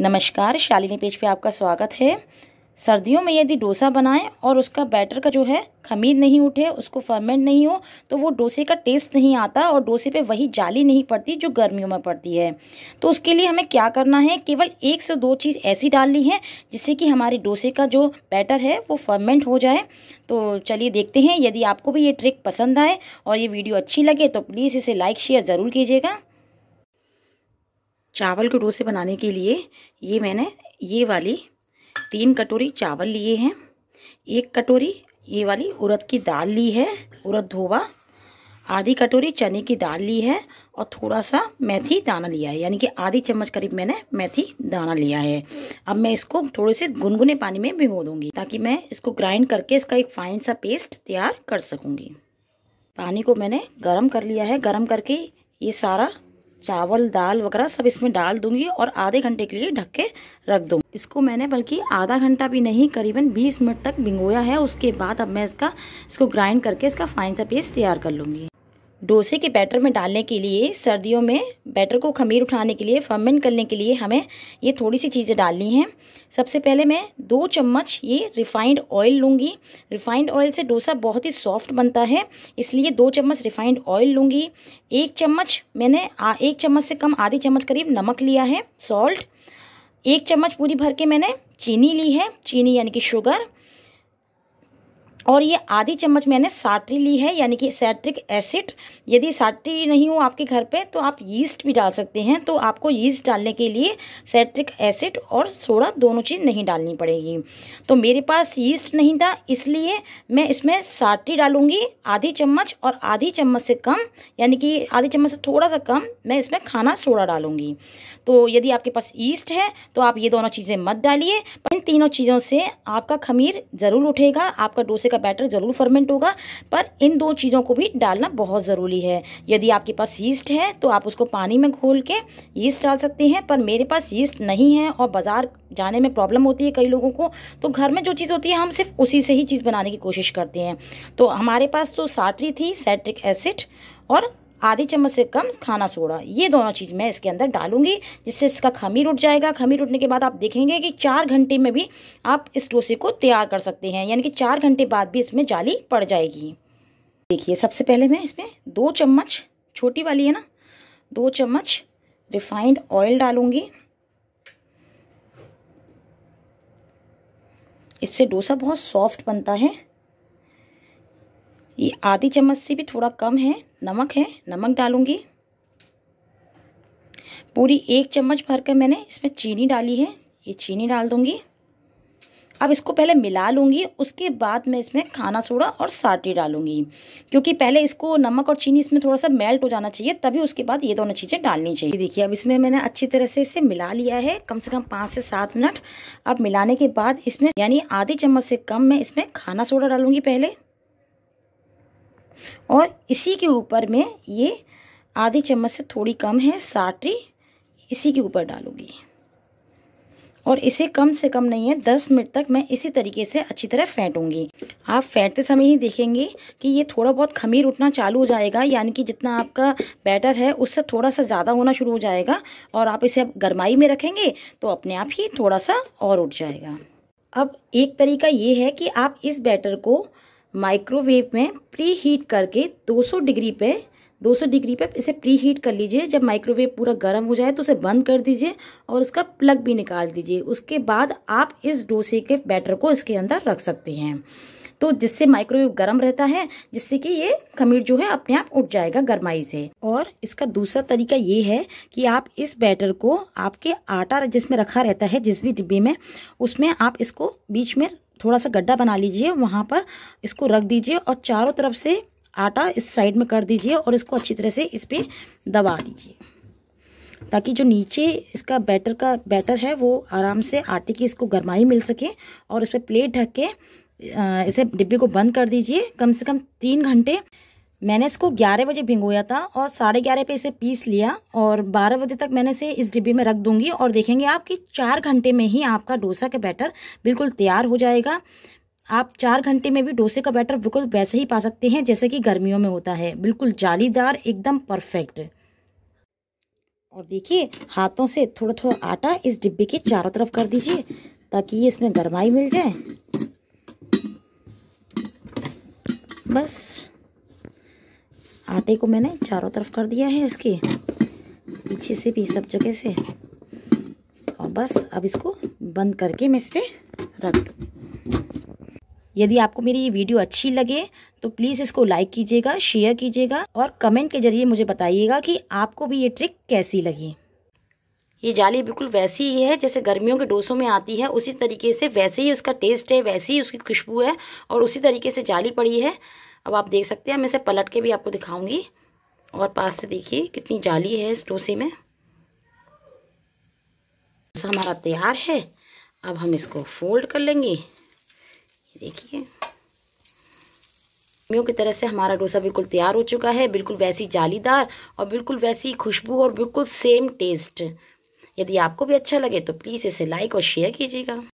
नमस्कार शालिनी पेज पे आपका स्वागत है सर्दियों में यदि डोसा बनाएं और उसका बैटर का जो है खमीर नहीं उठे उसको फर्मेंट नहीं हो तो वो डोसे का टेस्ट नहीं आता और डोसे पे वही जाली नहीं पड़ती जो गर्मियों में पड़ती है तो उसके लिए हमें क्या करना है केवल एक से दो चीज़ ऐसी डालनी है जिससे कि हमारे डोसे का जो बैटर है वो फर्मेंट हो जाए तो चलिए देखते हैं यदि आपको भी ये ट्रिक पसंद आए और ये वीडियो अच्छी लगे तो प्लीज़ इसे लाइक शेयर ज़रूर कीजिएगा चावल के डोसे बनाने के लिए ये मैंने ये वाली तीन कटोरी चावल लिए हैं एक कटोरी ये वाली उड़द की दाल ली है उड़द धोवा आधी कटोरी चने की दाल ली है और थोड़ा सा मेथी दाना लिया है यानी कि आधी चम्मच करीब मैंने मेथी दाना लिया है अब मैं इसको थोड़े से गुनगुने पानी में भिगो दूंगी ताकि मैं इसको ग्राइंड करके इसका एक फाइन सा पेस्ट तैयार कर सकूंगी पानी को मैंने गरम कर लिया है गरम करके ये सारा चावल दाल वगैरह सब इसमें डाल दूंगी और आधे घंटे के लिए ढक के रख दूंगी इसको मैंने बल्कि आधा घंटा भी नहीं करीबन 20 मिनट तक भिंगोया है उसके बाद अब मैं इसका इसको ग्राइंड करके इसका फाइन सा पेस्ट तैयार कर लूंगी डोसे के बैटर में डालने के लिए सर्दियों में बैटर को खमीर उठाने के लिए फर्मेंट करने के लिए हमें ये थोड़ी सी चीज़ें डालनी हैं सबसे पहले मैं दो चम्मच ये रिफाइंड ऑयल लूँगी रिफाइंड ऑयल से डोसा बहुत ही सॉफ्ट बनता है इसलिए दो चम्मच रिफाइंड ऑयल लूँगी एक चम्मच मैंने आ, एक चम्मच से कम आधी चम्मच करीब नमक लिया है सॉल्ट एक चम्मच पूरी भर के मैंने चीनी ली है चीनी यानी कि शुगर और ये आधी चम्मच मैंने साटरी ली है यानी कि सैट्रिक एसिड यदि साटरी नहीं हो आपके घर पे तो आप यीस्ट भी डाल सकते हैं तो आपको यीस्ट डालने के लिए सैट्रिक एसिड और सोडा दोनों चीज़ नहीं डालनी पड़ेगी तो मेरे पास यीस्ट नहीं था इसलिए मैं इसमें साटरी डालूंगी आधी चम्मच और आधी चम्मच से कम यानी कि आधी चम्मच से थोड़ा सा कम मैं इसमें खाना सोडा डालूँगी तो यदि आपके पास ईस्ट है तो आप ये दोनों चीज़ें मत डालिए इन तीनों चीज़ों से आपका खमीर ज़रूर उठेगा आपका डोसे का आपका बैटर ज़रूर फर्मेंट होगा पर इन दो चीज़ों को भी डालना बहुत ज़रूरी है यदि आपके पास यीस्ट है तो आप उसको पानी में घोल के यीस्ट डाल सकते हैं पर मेरे पास यीस्ट नहीं है और बाज़ार जाने में प्रॉब्लम होती है कई लोगों को तो घर में जो चीज़ होती है हम सिर्फ उसी से ही चीज़ बनाने की कोशिश करते हैं तो हमारे पास तो साटरी थी सैट्रिक एसिड और आधी चम्मच से कम खाना सोडा ये दोनों चीज़ मैं इसके अंदर डालूंगी जिससे इसका खमीर उठ जाएगा खमीर उठने के बाद आप देखेंगे कि चार घंटे में भी आप इस डोसे को तैयार कर सकते हैं यानी कि चार घंटे बाद भी इसमें जाली पड़ जाएगी देखिए सबसे पहले मैं इसमें दो चम्मच छोटी वाली है ना दो चम्मच रिफाइंड ऑयल डालूंगी इससे डोसा बहुत सॉफ्ट बनता है ये आधी चम्मच से भी थोड़ा कम है नमक है नमक डालूँगी पूरी एक चम्मच भर कर मैंने इसमें चीनी डाली है ये चीनी डाल दूँगी अब इसको पहले मिला लूँगी उसके बाद मैं इसमें खाना सोडा और साटी डालूँगी क्योंकि पहले इसको नमक और चीनी इसमें थोड़ा सा मेल्ट हो जाना चाहिए तभी उसके बाद ये दोनों चीज़ें डालनी चाहिए देखिए अब इसमें मैंने अच्छी तरह से इसे मिला लिया है कम से कम पाँच से सात मिनट अब मिलाने के बाद इसमें यानी आधे चम्मच से कम मैं इसमें खाना सोडा डालूँगी पहले और इसी के ऊपर में ये आधे चम्मच से थोड़ी कम है साटरी इसी के ऊपर डालूंगी और इसे कम से कम नहीं है दस मिनट तक मैं इसी तरीके से अच्छी तरह फेंटूंगी आप फेंटते समय ही देखेंगे कि ये थोड़ा बहुत खमीर उठना चालू हो जाएगा यानी कि जितना आपका बैटर है उससे थोड़ा सा ज़्यादा होना शुरू हो जाएगा और आप इसे अब गर्माई में रखेंगे तो अपने आप ही थोड़ा सा और उठ जाएगा अब एक तरीका ये है कि आप इस बैटर को माइक्रोवेव में प्री हीट करके 200 डिग्री पे 200 डिग्री पे इसे प्री हीट कर लीजिए जब माइक्रोवेव पूरा गर्म हो जाए तो उसे बंद कर दीजिए और उसका प्लग भी निकाल दीजिए उसके बाद आप इस डोसे के बैटर को इसके अंदर रख सकते हैं तो जिससे माइक्रोवेव गर्म रहता है जिससे कि ये खमीर जो है अपने आप उठ जाएगा गर्माई से और इसका दूसरा तरीका ये है कि आप इस बैटर को आपके आटा जिसमें रखा रहता है जिस भी डिब्बे में उसमें आप इसको बीच में थोड़ा सा गड्ढा बना लीजिए वहाँ पर इसको रख दीजिए और चारों तरफ से आटा इस साइड में कर दीजिए और इसको अच्छी तरह से इस पर दबा दीजिए ताकि जो नीचे इसका बैटर का बैटर है वो आराम से आटे की इसको गर्माई मिल सके और इस पर प्लेट ढक के इसे डिब्बे को बंद कर दीजिए कम से कम तीन घंटे मैंने इसको 11 बजे भिंगोया था और साढ़े ग्यारह पे इसे पीस लिया और 12 बजे तक मैंने इसे इस डिब्बे में रख दूंगी और देखेंगे आप कि चार घंटे में ही आपका डोसा का बैटर बिल्कुल तैयार हो जाएगा आप चार घंटे में भी डोसे का बैटर बिल्कुल वैसे ही पा सकते हैं जैसे कि गर्मियों में होता है बिल्कुल जालीदार एकदम परफेक्ट और देखिए हाथों से थोड़ा थोड़ा आटा इस डिब्बे के चारों तरफ कर दीजिए ताकि ये इसमें गर्माई मिल जाए बस आटे को मैंने चारों तरफ कर दिया है इसके पीछे से भी सब जगह से और बस अब इसको बंद करके मैं इस पर रख दूँ यदि आपको मेरी ये वीडियो अच्छी लगे तो प्लीज़ इसको लाइक कीजिएगा शेयर कीजिएगा और कमेंट के जरिए मुझे बताइएगा कि आपको भी ये ट्रिक कैसी लगी ये जाली बिल्कुल वैसी ही है जैसे गर्मियों के डोसों में आती है उसी तरीके से वैसे ही उसका टेस्ट है वैसे ही उसकी खुशबू है और उसी तरीके से जाली पड़ी है अब आप देख सकते हैं मैं इसे पलट के भी आपको दिखाऊंगी और पास से देखिए कितनी जाली है इस डोसे में डोसा हमारा तैयार है अब हम इसको फोल्ड कर लेंगे देखिए मियों की तरह से हमारा डोसा बिल्कुल तैयार हो चुका है बिल्कुल वैसी जालीदार और बिल्कुल वैसी खुशबू और बिल्कुल सेम टेस्ट यदि आपको भी अच्छा लगे तो प्लीज़ इसे लाइक और शेयर कीजिएगा